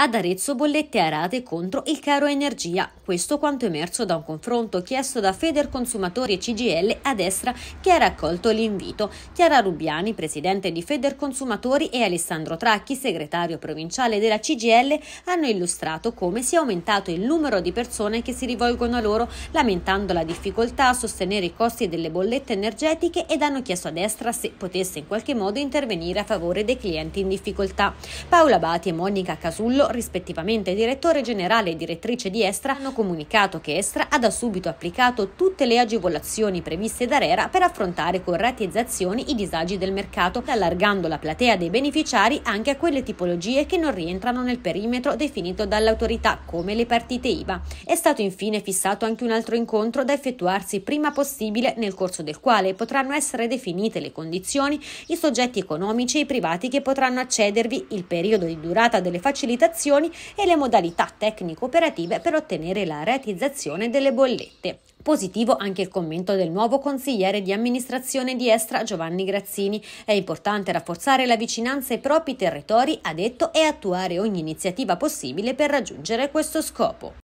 Ad Arezzo bollette a rate contro il caro energia. Questo quanto emerso da un confronto chiesto da Feder Consumatori e CGL a destra che ha raccolto l'invito. Chiara Rubiani, presidente di Feder Consumatori e Alessandro Tracchi, segretario provinciale della CGL, hanno illustrato come sia aumentato il numero di persone che si rivolgono a loro, lamentando la difficoltà a sostenere i costi delle bollette energetiche ed hanno chiesto a destra se potesse in qualche modo intervenire a favore dei clienti in difficoltà. Paola Bati e Monica Casullo rispettivamente direttore generale e direttrice di Estra, hanno comunicato che Estra ha da subito applicato tutte le agevolazioni previste da RERA per affrontare con ratizzazioni i disagi del mercato, allargando la platea dei beneficiari anche a quelle tipologie che non rientrano nel perimetro definito dall'autorità, come le partite IVA. È stato infine fissato anche un altro incontro da effettuarsi prima possibile, nel corso del quale potranno essere definite le condizioni, i soggetti economici e i privati che potranno accedervi, il periodo di durata delle facilitazioni agevolazioni e le modalità tecnico-operative per ottenere la realizzazione delle bollette. Positivo anche il commento del nuovo consigliere di amministrazione di Estra Giovanni Grazzini. È importante rafforzare la vicinanza ai propri territori, ha detto, e attuare ogni iniziativa possibile per raggiungere questo scopo.